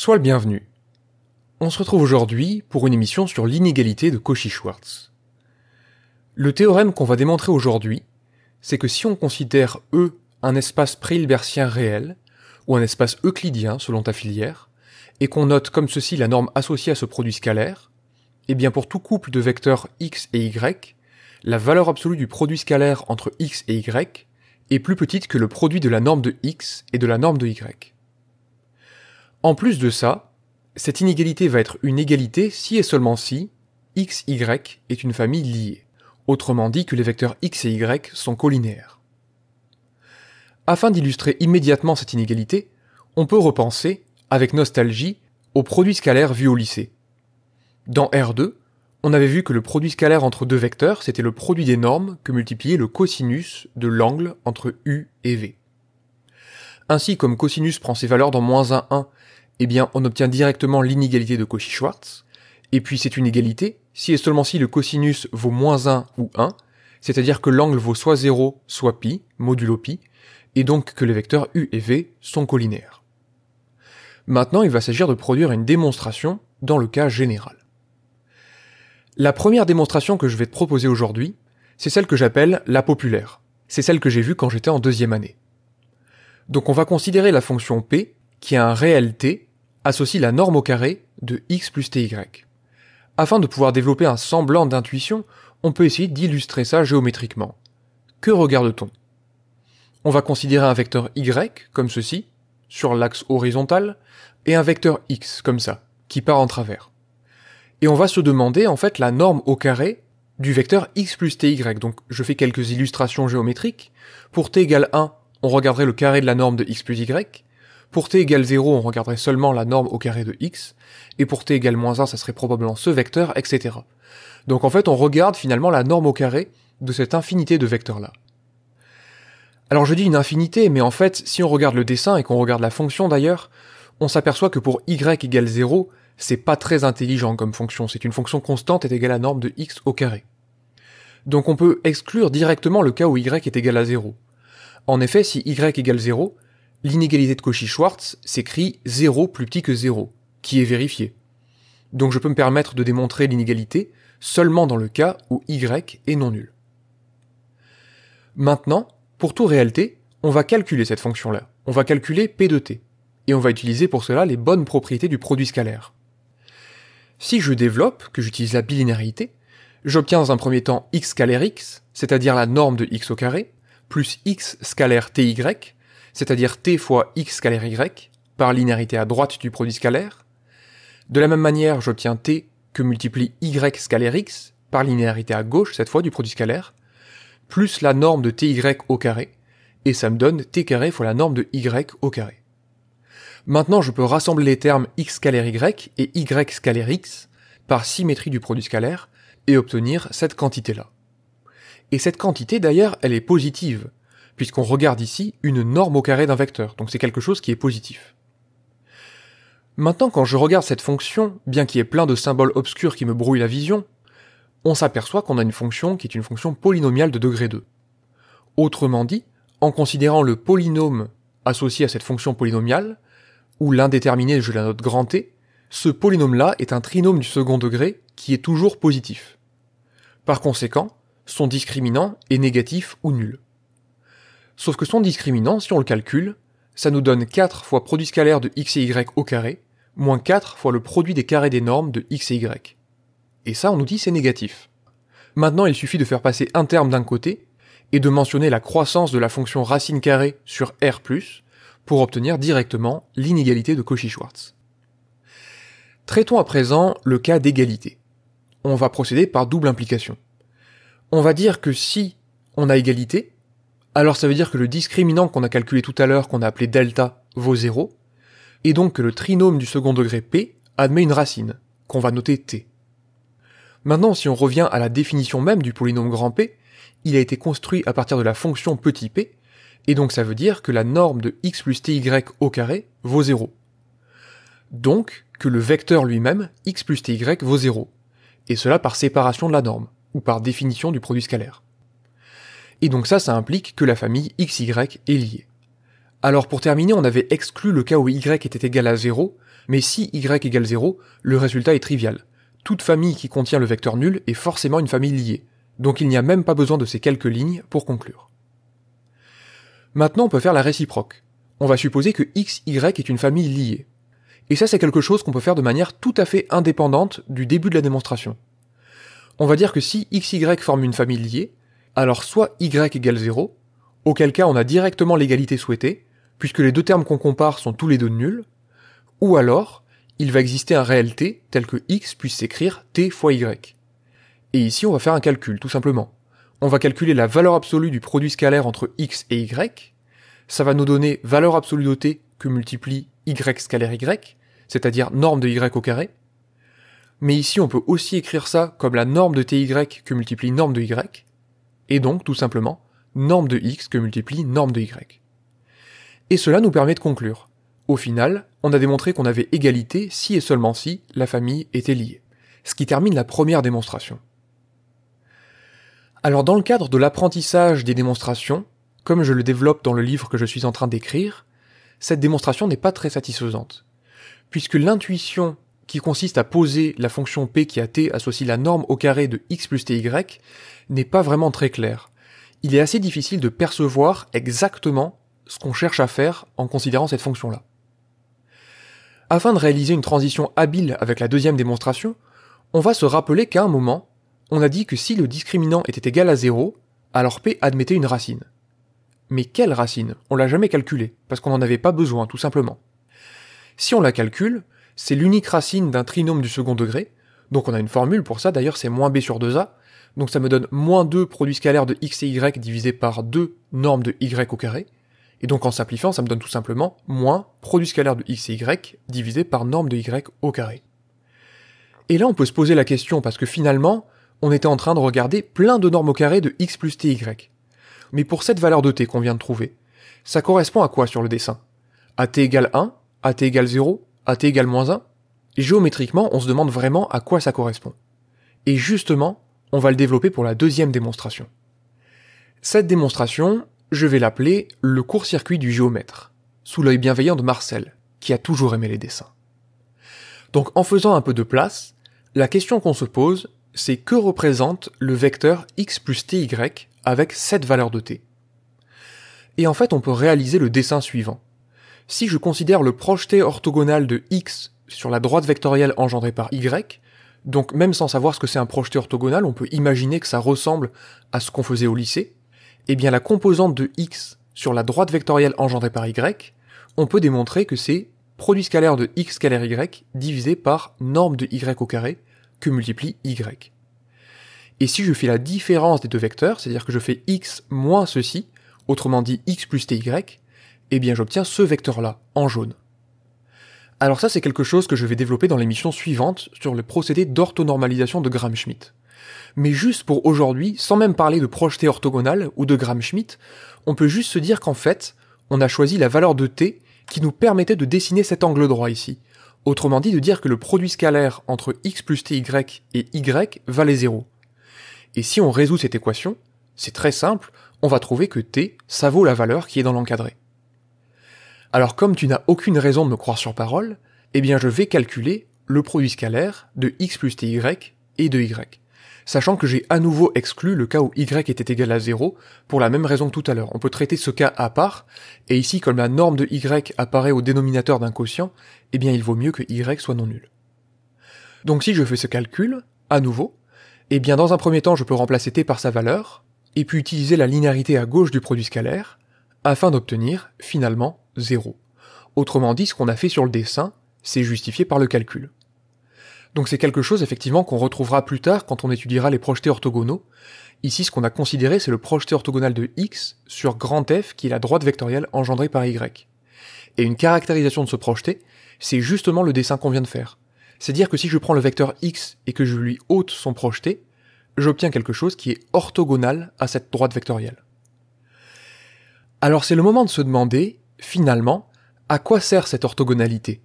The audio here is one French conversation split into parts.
Sois le bienvenu. On se retrouve aujourd'hui pour une émission sur l'inégalité de Cauchy-Schwarz. Le théorème qu'on va démontrer aujourd'hui, c'est que si on considère E un espace préhilbertien réel, ou un espace euclidien selon ta filière, et qu'on note comme ceci la norme associée à ce produit scalaire, eh bien pour tout couple de vecteurs x et y, la valeur absolue du produit scalaire entre x et y est plus petite que le produit de la norme de x et de la norme de y. En plus de ça, cette inégalité va être une égalité si et seulement si x, y est une famille liée, autrement dit que les vecteurs x et y sont collinéaires. Afin d'illustrer immédiatement cette inégalité, on peut repenser, avec nostalgie, au produit scalaire vu au lycée. Dans R2, on avait vu que le produit scalaire entre deux vecteurs, c'était le produit des normes que multipliait le cosinus de l'angle entre U et V. Ainsi, comme cosinus prend ses valeurs dans moins 1, 1 eh bien on obtient directement l'inégalité de Cauchy-Schwarz, et puis c'est une égalité si et seulement si le cosinus vaut moins 1 ou 1, c'est-à-dire que l'angle vaut soit 0, soit pi, modulo pi, et donc que les vecteurs u et v sont collinaires. Maintenant, il va s'agir de produire une démonstration dans le cas général. La première démonstration que je vais te proposer aujourd'hui, c'est celle que j'appelle la populaire. C'est celle que j'ai vue quand j'étais en deuxième année. Donc on va considérer la fonction p qui a un réel t associe la norme au carré de x plus ty. Afin de pouvoir développer un semblant d'intuition, on peut essayer d'illustrer ça géométriquement. Que regarde-t-on On va considérer un vecteur y, comme ceci, sur l'axe horizontal, et un vecteur x, comme ça, qui part en travers. Et on va se demander en fait la norme au carré du vecteur x plus ty. Donc je fais quelques illustrations géométriques. Pour t égale 1, on regarderait le carré de la norme de x plus y. Pour t égale 0, on regarderait seulement la norme au carré de x, et pour t égale moins 1, ça serait probablement ce vecteur, etc. Donc en fait, on regarde finalement la norme au carré de cette infinité de vecteurs-là. Alors je dis une infinité, mais en fait, si on regarde le dessin et qu'on regarde la fonction d'ailleurs, on s'aperçoit que pour y égale 0, c'est pas très intelligent comme fonction, c'est une fonction constante est égale à la norme de x au carré. Donc on peut exclure directement le cas où y est égal à 0. En effet, si y égale 0, l'inégalité de Cauchy-Schwarz s'écrit 0 plus petit que 0, qui est vérifiée. Donc je peux me permettre de démontrer l'inégalité seulement dans le cas où y est non nul. Maintenant, pour tout réalité, on va calculer cette fonction-là. On va calculer p de t. Et on va utiliser pour cela les bonnes propriétés du produit scalaire. Si je développe, que j'utilise la bilinéarité, j'obtiens dans un premier temps x scalaire x, c'est-à-dire la norme de x au carré, plus x scalaire ty, c'est-à-dire t fois x scalaire y, par linéarité à droite du produit scalaire. De la même manière, j'obtiens t que multiplie y scalaire x, par linéarité à gauche cette fois du produit scalaire, plus la norme de ty au carré, et ça me donne t carré fois la norme de y au carré. Maintenant, je peux rassembler les termes x scalaire y et y scalaire x par symétrie du produit scalaire et obtenir cette quantité-là. Et cette quantité, d'ailleurs, elle est positive, puisqu'on regarde ici une norme au carré d'un vecteur, donc c'est quelque chose qui est positif. Maintenant, quand je regarde cette fonction, bien qu'il y ait plein de symboles obscurs qui me brouillent la vision, on s'aperçoit qu'on a une fonction qui est une fonction polynomiale de degré 2. Autrement dit, en considérant le polynôme associé à cette fonction polynomiale, ou l'indéterminé, je la note grand T, ce polynôme-là est un trinôme du second degré qui est toujours positif. Par conséquent, son discriminant est négatif ou nul. Sauf que son discriminant, si on le calcule, ça nous donne 4 fois produit scalaire de x et y au carré, moins 4 fois le produit des carrés des normes de x et y. Et ça, on nous dit c'est négatif. Maintenant, il suffit de faire passer un terme d'un côté, et de mentionner la croissance de la fonction racine carrée sur R+, pour obtenir directement l'inégalité de Cauchy-Schwarz. Traitons à présent le cas d'égalité. On va procéder par double implication. On va dire que si on a égalité, alors ça veut dire que le discriminant qu'on a calculé tout à l'heure, qu'on a appelé delta, vaut 0, et donc que le trinôme du second degré P admet une racine, qu'on va noter T. Maintenant, si on revient à la définition même du polynôme grand P, il a été construit à partir de la fonction petit p, et donc ça veut dire que la norme de x plus ty au carré vaut 0. Donc que le vecteur lui-même, x plus ty, vaut 0, et cela par séparation de la norme, ou par définition du produit scalaire et donc ça, ça implique que la famille XY est liée. Alors pour terminer, on avait exclu le cas où y était égal à 0, mais si y égale 0, le résultat est trivial. Toute famille qui contient le vecteur nul est forcément une famille liée, donc il n'y a même pas besoin de ces quelques lignes pour conclure. Maintenant, on peut faire la réciproque. On va supposer que x, y est une famille liée. Et ça, c'est quelque chose qu'on peut faire de manière tout à fait indépendante du début de la démonstration. On va dire que si xy y forme une famille liée, alors soit y égale 0, auquel cas on a directement l'égalité souhaitée, puisque les deux termes qu'on compare sont tous les deux nuls, ou alors il va exister un réel t tel que x puisse s'écrire t fois y. Et ici on va faire un calcul, tout simplement. On va calculer la valeur absolue du produit scalaire entre x et y, ça va nous donner valeur absolue de t que multiplie y scalaire y, c'est-à-dire norme de y au carré, mais ici on peut aussi écrire ça comme la norme de ty que multiplie norme de y, et donc tout simplement norme de x que multiplie norme de y. Et cela nous permet de conclure. Au final, on a démontré qu'on avait égalité si et seulement si la famille était liée, ce qui termine la première démonstration. Alors dans le cadre de l'apprentissage des démonstrations, comme je le développe dans le livre que je suis en train d'écrire, cette démonstration n'est pas très satisfaisante, puisque l'intuition qui consiste à poser la fonction p qui à t associe la norme au carré de x plus ty, n'est pas vraiment très clair. Il est assez difficile de percevoir exactement ce qu'on cherche à faire en considérant cette fonction-là. Afin de réaliser une transition habile avec la deuxième démonstration, on va se rappeler qu'à un moment, on a dit que si le discriminant était égal à 0, alors p admettait une racine. Mais quelle racine On l'a jamais calculée, parce qu'on n'en avait pas besoin, tout simplement. Si on la calcule, c'est l'unique racine d'un trinôme du second degré, donc on a une formule pour ça, d'ailleurs c'est moins b sur 2a, donc ça me donne moins 2 produits scalaires de x et y divisé par 2 normes de y au carré, et donc en simplifiant ça me donne tout simplement moins produit scalaire de x et y divisé par norme de y au carré. Et là on peut se poser la question parce que finalement, on était en train de regarder plein de normes au carré de x plus ty. Mais pour cette valeur de t qu'on vient de trouver, ça correspond à quoi sur le dessin A t égale 1, A t égale 0, t égale moins 1, géométriquement, on se demande vraiment à quoi ça correspond. Et justement, on va le développer pour la deuxième démonstration. Cette démonstration, je vais l'appeler le court-circuit du géomètre, sous l'œil bienveillant de Marcel, qui a toujours aimé les dessins. Donc en faisant un peu de place, la question qu'on se pose, c'est que représente le vecteur x plus ty avec cette valeur de t Et en fait, on peut réaliser le dessin suivant. Si je considère le projeté orthogonal de x sur la droite vectorielle engendrée par y, donc même sans savoir ce que c'est un projeté orthogonal, on peut imaginer que ça ressemble à ce qu'on faisait au lycée, et eh bien la composante de x sur la droite vectorielle engendrée par y, on peut démontrer que c'est produit scalaire de x scalaire y divisé par norme de y au carré que multiplie y. Et si je fais la différence des deux vecteurs, c'est-à-dire que je fais x moins ceci, autrement dit x plus ty, eh bien j'obtiens ce vecteur-là, en jaune. Alors ça c'est quelque chose que je vais développer dans l'émission suivante sur le procédé d'orthonormalisation de Gram-Schmidt. Mais juste pour aujourd'hui, sans même parler de projeté orthogonal ou de Gram-Schmidt, on peut juste se dire qu'en fait, on a choisi la valeur de t qui nous permettait de dessiner cet angle droit ici. Autrement dit, de dire que le produit scalaire entre x plus ty et y valait 0. Et si on résout cette équation, c'est très simple, on va trouver que t, ça vaut la valeur qui est dans l'encadré. Alors comme tu n'as aucune raison de me croire sur parole, eh bien je vais calculer le produit scalaire de x plus ty et de y. Sachant que j'ai à nouveau exclu le cas où y était égal à 0 pour la même raison que tout à l'heure. On peut traiter ce cas à part, et ici comme la norme de y apparaît au dénominateur d'un quotient, eh bien il vaut mieux que y soit non nul. Donc si je fais ce calcul, à nouveau, eh bien dans un premier temps je peux remplacer t par sa valeur, et puis utiliser la linéarité à gauche du produit scalaire, afin d'obtenir, finalement, 0. Autrement dit, ce qu'on a fait sur le dessin, c'est justifié par le calcul. Donc c'est quelque chose effectivement qu'on retrouvera plus tard quand on étudiera les projetés orthogonaux. Ici, ce qu'on a considéré, c'est le projeté orthogonal de x sur grand F, qui est la droite vectorielle engendrée par y. Et une caractérisation de ce projeté, c'est justement le dessin qu'on vient de faire. C'est-à-dire que si je prends le vecteur x et que je lui ôte son projeté, j'obtiens quelque chose qui est orthogonal à cette droite vectorielle. Alors c'est le moment de se demander, finalement, à quoi sert cette orthogonalité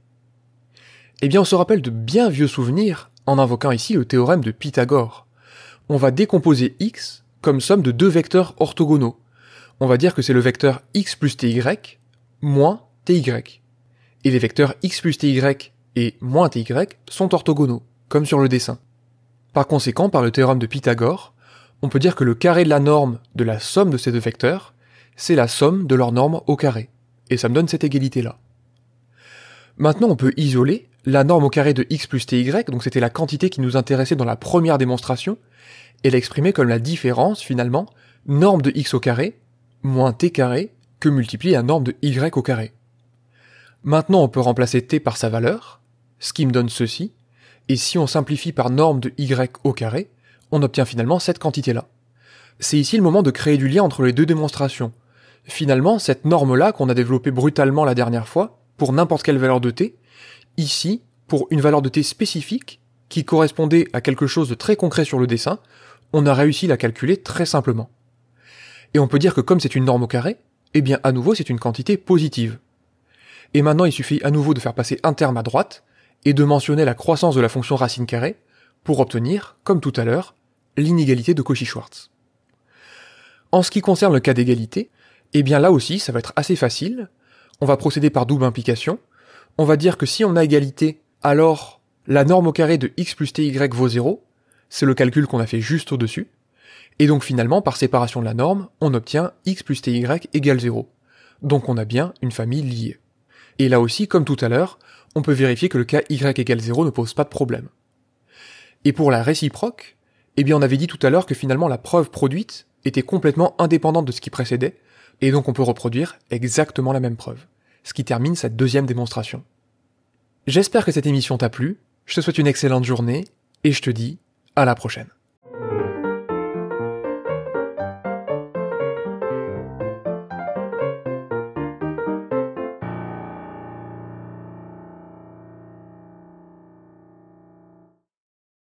Eh bien on se rappelle de bien vieux souvenirs en invoquant ici le théorème de Pythagore. On va décomposer x comme somme de deux vecteurs orthogonaux. On va dire que c'est le vecteur x plus ty moins ty. Et les vecteurs x plus ty et moins ty sont orthogonaux, comme sur le dessin. Par conséquent, par le théorème de Pythagore, on peut dire que le carré de la norme de la somme de ces deux vecteurs c'est la somme de leurs normes au carré. Et ça me donne cette égalité-là. Maintenant, on peut isoler la norme au carré de x plus ty, donc c'était la quantité qui nous intéressait dans la première démonstration, et l'exprimer comme la différence, finalement, norme de x au carré moins t carré que multiplie la norme de y au carré. Maintenant, on peut remplacer t par sa valeur, ce qui me donne ceci, et si on simplifie par norme de y au carré, on obtient finalement cette quantité-là. C'est ici le moment de créer du lien entre les deux démonstrations, finalement, cette norme-là qu'on a développée brutalement la dernière fois, pour n'importe quelle valeur de t, ici, pour une valeur de t spécifique, qui correspondait à quelque chose de très concret sur le dessin, on a réussi à la calculer très simplement. Et on peut dire que comme c'est une norme au carré, eh bien à nouveau c'est une quantité positive. Et maintenant il suffit à nouveau de faire passer un terme à droite, et de mentionner la croissance de la fonction racine carrée, pour obtenir, comme tout à l'heure, l'inégalité de Cauchy-Schwarz. En ce qui concerne le cas d'égalité, et eh bien là aussi, ça va être assez facile. On va procéder par double implication. On va dire que si on a égalité, alors la norme au carré de x plus ty vaut 0. C'est le calcul qu'on a fait juste au-dessus. Et donc finalement, par séparation de la norme, on obtient x plus ty égale 0. Donc on a bien une famille liée. Et là aussi, comme tout à l'heure, on peut vérifier que le cas y égale 0 ne pose pas de problème. Et pour la réciproque, eh bien on avait dit tout à l'heure que finalement la preuve produite était complètement indépendante de ce qui précédait, et donc on peut reproduire exactement la même preuve. Ce qui termine cette deuxième démonstration. J'espère que cette émission t'a plu, je te souhaite une excellente journée, et je te dis à la prochaine.